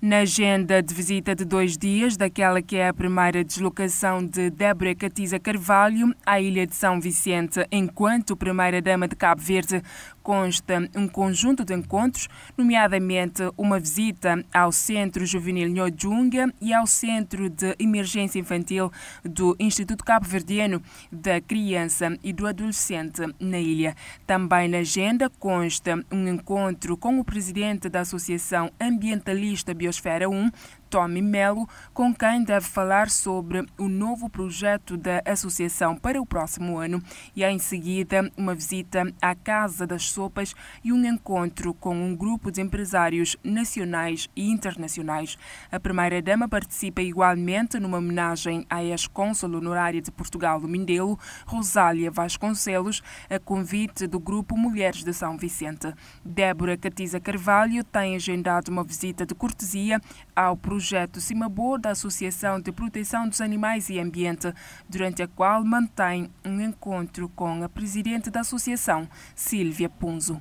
Na agenda de visita de dois dias, daquela que é a primeira deslocação de Débora Catiza Carvalho à ilha de São Vicente, enquanto primeira-dama de Cabo Verde, consta um conjunto de encontros, nomeadamente uma visita ao Centro Juvenil Nhojunga e ao Centro de Emergência Infantil do Instituto Cabo Verdeano da Criança e do Adolescente na ilha. Também na agenda consta um encontro com o presidente da Associação Ambientalista Biosfera 1, Tommy Melo, com quem deve falar sobre o novo projeto da associação para o próximo ano e, em seguida, uma visita à Casa das sopas e um encontro com um grupo de empresários nacionais e internacionais. A primeira-dama participa igualmente numa homenagem à ex-cônsul honorária de Portugal do Mindelo, Rosália Vasconcelos, a convite do grupo Mulheres de São Vicente. Débora Catiza Carvalho tem agendado uma visita de cortesia ao projeto Cimabor da Associação de Proteção dos Animais e Ambiente, durante a qual mantém um encontro com a presidente da associação, Silvia Pum. Rapunzel.